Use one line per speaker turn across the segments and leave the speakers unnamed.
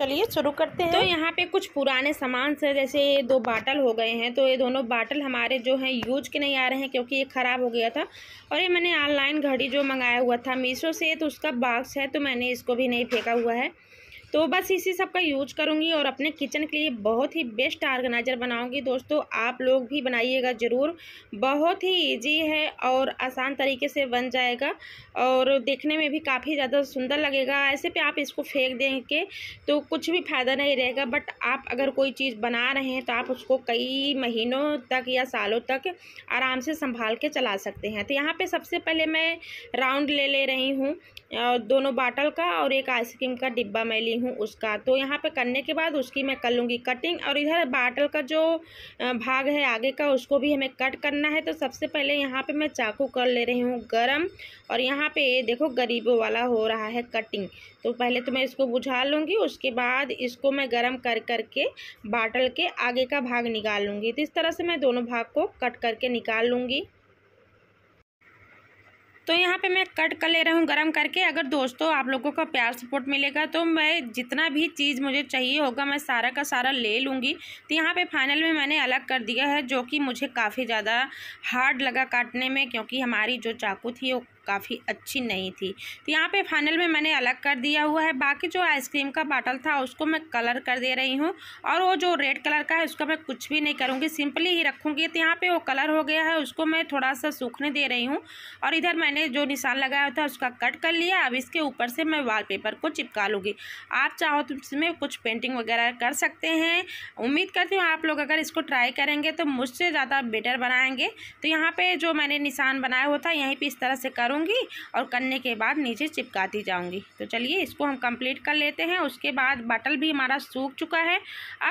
चलिए शुरू करते तो हैं तो यहाँ पे कुछ पुराने सामान से जैसे ये दो बाटल हो गए हैं तो ये दोनों बाटल हमारे जो हैं यूज के नहीं आ रहे हैं क्योंकि ये ख़राब हो गया था और ये मैंने ऑनलाइन घड़ी जो मंगाया हुआ था मीशो से तो उसका बॉक्स है तो मैंने इसको भी नहीं फेंका हुआ है तो बस इसी सब का यूज करूँगी और अपने किचन के लिए बहुत ही बेस्ट ऑर्गेनाइज़र बनाऊँगी दोस्तों आप लोग भी बनाइएगा ज़रूर बहुत ही ईजी है और आसान तरीके से बन जाएगा और देखने में भी काफ़ी ज़्यादा सुंदर लगेगा ऐसे पे आप इसको फेंक देंगे तो कुछ भी फ़ायदा नहीं रहेगा बट आप अगर कोई चीज़ बना रहे हैं तो आप उसको कई महीनों तक या सालों तक आराम से संभाल के चला सकते हैं तो यहाँ पर सबसे पहले मैं राउंड ले ले रही हूँ दोनों बाटल का और एक आइसक्रीम का डिब्बा मैं ली रही हूँ उसका तो यहाँ पे करने के बाद उसकी मैं कर लूँगी कटिंग और इधर बाटल का जो भाग है आगे का उसको भी हमें कट करना है तो सबसे पहले यहाँ पे मैं चाकू कर ले रही हूँ गरम और यहाँ पे देखो गरीबों वाला हो रहा है कटिंग तो पहले तो मैं इसको बुझा लूँगी उसके बाद इसको मैं गर्म कर करके बाटल के आगे का भाग निकाल लूँगी तो इस तरह से मैं दोनों भाग को कट करके निकाल लूँगी तो यहाँ पे मैं कट कर ले रहा हूँ गरम करके अगर दोस्तों आप लोगों का प्यार सपोर्ट मिलेगा तो मैं जितना भी चीज़ मुझे चाहिए होगा मैं सारा का सारा ले लूँगी तो यहाँ पे फाइनल में मैंने अलग कर दिया है जो कि मुझे काफ़ी ज़्यादा हार्ड लगा काटने में क्योंकि हमारी जो चाकू थी वो काफ़ी अच्छी नहीं थी तो यहाँ पे फाइनल में मैंने अलग कर दिया हुआ है बाकी जो आइसक्रीम का बाटल था उसको मैं कलर कर दे रही हूँ और वो जो रेड कलर का है उसका मैं कुछ भी नहीं करूँगी सिंपली ही रखूँगी तो यहाँ पर वो कलर हो गया है उसको मैं थोड़ा सा सूखने दे रही हूँ और इधर मैंने जो निशान लगाया था उसका कट कर लिया अब इसके ऊपर से मैं वाल को चिपका लूँगी आप चाहो तो इसमें कुछ पेंटिंग वगैरह कर सकते हैं उम्मीद करती हूँ आप लोग अगर इसको ट्राई करेंगे तो मुझसे ज़्यादा बेटर बनाएंगे तो यहाँ पे जो मैंने निशान बनाया हुआ था यहीं पे इस तरह से करूँ करूँगी और करने के बाद नीचे चिपकाती जाऊँगी तो चलिए इसको हम कंप्लीट कर लेते हैं उसके बाद बटल भी हमारा सूख चुका है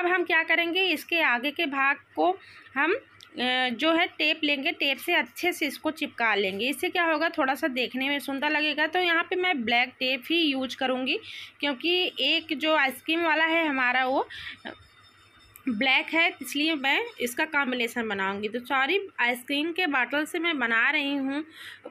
अब हम क्या करेंगे इसके आगे के भाग को हम जो है टेप लेंगे टेप से अच्छे से इसको चिपका लेंगे इससे क्या होगा थोड़ा सा देखने में सुंदर लगेगा तो यहाँ पे मैं ब्लैक टेप ही यूज करूँगी क्योंकि एक जो आइसक्रीम वाला है हमारा वो ब्लैक है इसलिए मैं इसका कॉम्बिनेसन बनाऊंगी तो सॉरी आइसक्रीम के बाटल से मैं बना रही हूँ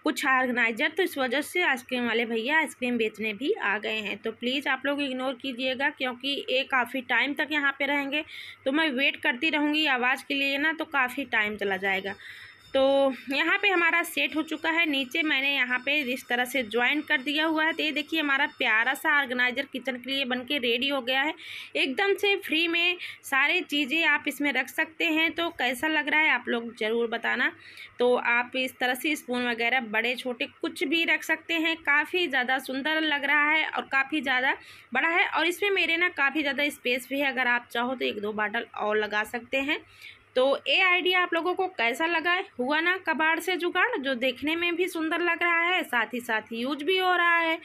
कुछ ऑर्गेनाइजर तो इस वजह से आइसक्रीम वाले भैया आइसक्रीम बेचने भी आ गए हैं तो प्लीज़ आप लोग इग्नोर कीजिएगा क्योंकि ये काफ़ी टाइम तक यहाँ पे रहेंगे तो मैं वेट करती रहूँगी आवाज़ के लिए ना तो काफ़ी टाइम चला जाएगा तो यहाँ पे हमारा सेट हो चुका है नीचे मैंने यहाँ पे इस तरह से ज्वाइन कर दिया हुआ है तो ये देखिए हमारा प्यारा सा ऑर्गेनाइजर किचन के लिए बन के रेडी हो गया है एकदम से फ्री में सारे चीज़ें आप इसमें रख सकते हैं तो कैसा लग रहा है आप लोग ज़रूर बताना तो आप इस तरह से स्पून वगैरह बड़े छोटे कुछ भी रख सकते हैं काफ़ी ज़्यादा सुंदर लग रहा है और काफ़ी ज़्यादा बड़ा है और इसमें मेरे ना काफ़ी ज़्यादा स्पेस भी है अगर आप चाहो तो एक दो बाटल और लगा सकते हैं तो ये आइडिया आप लोगों को कैसा लगा हुआ ना कबाड़ से जुगाड़ जो देखने में भी सुंदर लग रहा है साथ ही साथ यूज भी हो रहा है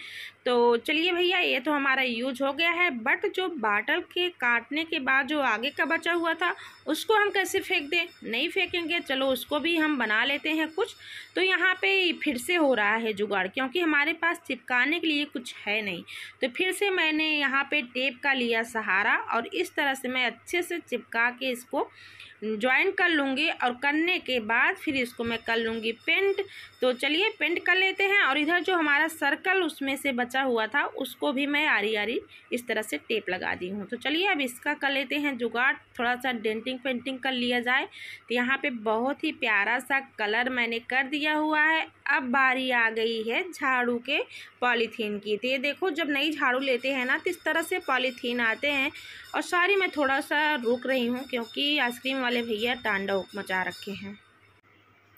तो चलिए भैया ये तो हमारा यूज हो गया है बट जो बाटल के काटने के बाद जो आगे का बचा हुआ था उसको हम कैसे फेंक दें नहीं फेंकेंगे चलो उसको भी हम बना लेते हैं कुछ तो यहाँ पे फिर से हो रहा है जुगाड़ क्योंकि हमारे पास चिपकाने के लिए कुछ है नहीं तो फिर से मैंने यहाँ पे टेप का लिया सहारा और इस तरह से मैं अच्छे से चिपका के इसको ज्वाइन कर लूँगी और करने के बाद फिर इसको मैं कर लूँगी पेंट तो चलिए पेंट कर लेते हैं और इधर जो हमारा सर्कल उसमें से बचा हुआ था उसको भी मैं आरी आरी इस तरह से टेप लगा दी हूँ तो चलिए अब इसका कर लेते हैं जुगाड़ थोड़ा सा डेंटिंग पेंटिंग कर लिया जाए तो यहाँ पर बहुत ही प्यारा सा कलर मैंने कर दिया हुआ है अब बारी आ गई है झाड़ू के पॉलीथीन की तो ये देखो जब नई झाड़ू लेते हैं ना तो इस तरह से पॉलीथीन आते हैं और सारी मैं थोड़ा सा रुक रही हूँ क्योंकि आइसक्रीम वाले भैया टांडव मचा रखे हैं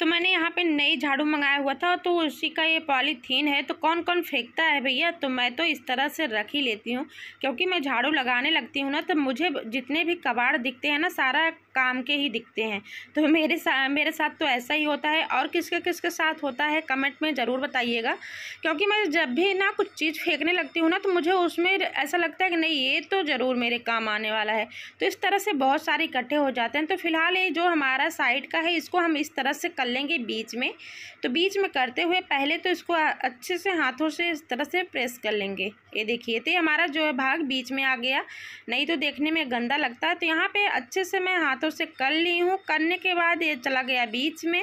तो मैंने यहाँ पे नई झाड़ू मंगाया हुआ था तो उसी का ये पॉलीथीन है तो कौन कौन फेंकता है भैया तो मैं तो इस तरह से रख ही लेती हूँ क्योंकि मैं झाड़ू लगाने लगती हूँ ना तो मुझे जितने भी कबाड़ दिखते हैं ना सारा काम के ही दिखते हैं तो मेरे साथ मेरे साथ तो ऐसा ही होता है और किसके किसके साथ होता है कमेंट में ज़रूर बताइएगा क्योंकि मैं जब भी ना कुछ चीज़ फेंकने लगती हूँ ना तो मुझे उसमें ऐसा लगता है कि नहीं ये तो ज़रूर मेरे काम आने वाला है तो इस तरह से बहुत सारे इकट्ठे हो जाते हैं तो फिलहाल ये जो हमारा साइड का है इसको हम इस तरह से कर लेंगे बीच में तो बीच में करते हुए पहले तो इसको अच्छे से हाथों से इस तरह से प्रेस कर लेंगे ये देखिए तो हमारा जो है भाग बीच में आ गया नहीं तो देखने में गंदा लगता है तो यहाँ पर अच्छे से मैं हाथों हाथों तो उसे कर ली हूँ करने के बाद ये चला गया बीच में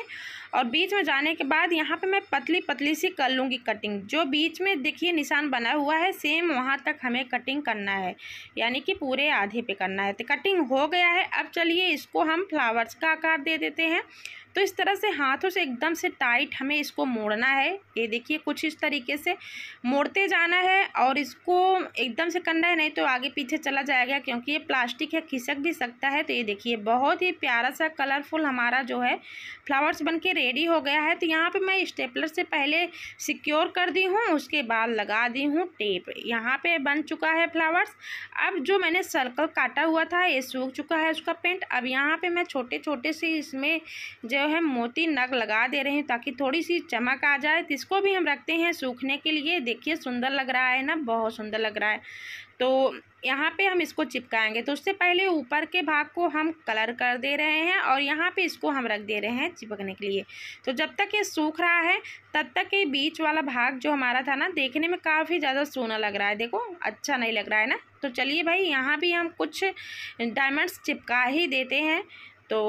और बीच में जाने के बाद यहाँ पे मैं पतली पतली सी कर लूँगी कटिंग जो बीच में देखिए निशान बना हुआ है सेम वहाँ तक हमें कटिंग करना है यानी कि पूरे आधे पे करना है तो कटिंग हो गया है अब चलिए इसको हम फ्लावर्स का आकार दे देते हैं तो इस तरह से हाथों से एकदम से टाइट हमें इसको मोड़ना है ये देखिए कुछ इस तरीके से मोड़ते जाना है और इसको एकदम से करना है नहीं तो आगे पीछे चला जाएगा क्योंकि ये प्लास्टिक है खिसक भी सकता है तो ये देखिए बहुत ही प्यारा सा कलरफुल हमारा जो है फ्लावर्स बन के रेडी हो गया है तो यहाँ पर मैं स्टेपलर से पहले सिक्योर कर दी हूँ उसके बाद लगा दी हूँ टेप यहाँ पर बन चुका है फ्लावर्स अब जो मैंने सर्कल काटा हुआ था ये सूख चुका है उसका पेंट अब यहाँ पर मैं छोटे छोटे से इसमें जो जो है मोती नग लगा दे रहे हैं ताकि थोड़ी सी चमक आ जाए तो इसको भी हम रखते हैं सूखने के लिए देखिए सुंदर लग रहा है ना बहुत सुंदर लग रहा है तो यहाँ पे हम इसको चिपकाएंगे तो उससे पहले ऊपर के भाग को हम कलर कर दे रहे हैं और यहाँ पे इसको हम रख दे रहे हैं चिपकने के लिए तो जब तक ये सूख रहा है तब तक ये बीच वाला भाग जो हमारा था ना देखने में काफ़ी ज़्यादा सोना लग रहा है देखो अच्छा नहीं लग रहा है ना तो चलिए भाई यहाँ भी हम कुछ डायमंड्स चिपका ही देते हैं तो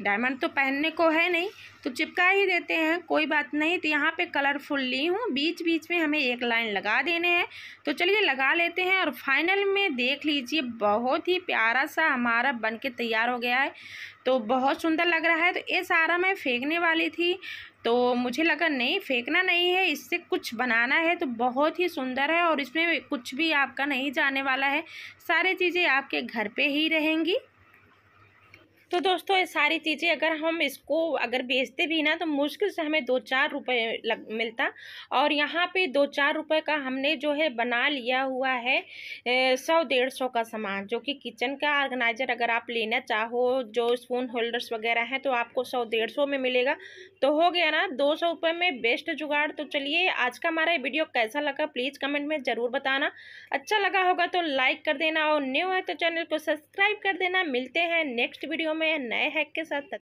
डायमंड तो पहनने को है नहीं तो चिपका ही देते हैं कोई बात नहीं तो यहाँ पे कलरफुल ली हूँ बीच बीच में हमें एक लाइन लगा देने हैं तो चलिए लगा लेते हैं और फाइनल में देख लीजिए बहुत ही प्यारा सा हमारा बन के तैयार हो गया है तो बहुत सुंदर लग रहा है तो ये सारा मैं फेंकने वाली थी तो मुझे लगा नहीं फेंकना नहीं है इससे कुछ बनाना है तो बहुत ही सुंदर है और इसमें कुछ भी आपका नहीं जाने वाला है सारी चीज़ें आपके घर पर ही रहेंगी तो दोस्तों ये सारी चीज़ें अगर हम इसको अगर बेचते भी ना तो मुश्किल से हमें दो चार रुपये लग मिलता और यहाँ पे दो चार रुपए का हमने जो है बना लिया हुआ है सौ डेढ़ सौ का सामान जो कि किचन का ऑर्गेनाइज़र अगर आप लेना चाहो जो स्पून होल्डर्स वगैरह हैं तो आपको सौ डेढ़ सौ में मिलेगा तो हो गया ना दो सौ रुपये में बेस्ट जुगाड़ तो चलिए आज का हमारा वीडियो कैसा लगा प्लीज़ कमेंट में ज़रूर बताना अच्छा लगा होगा तो लाइक कर देना और न्यू है तो चैनल को सब्सक्राइब कर देना मिलते हैं नेक्स्ट वीडियो में में नए हैक के साथ तक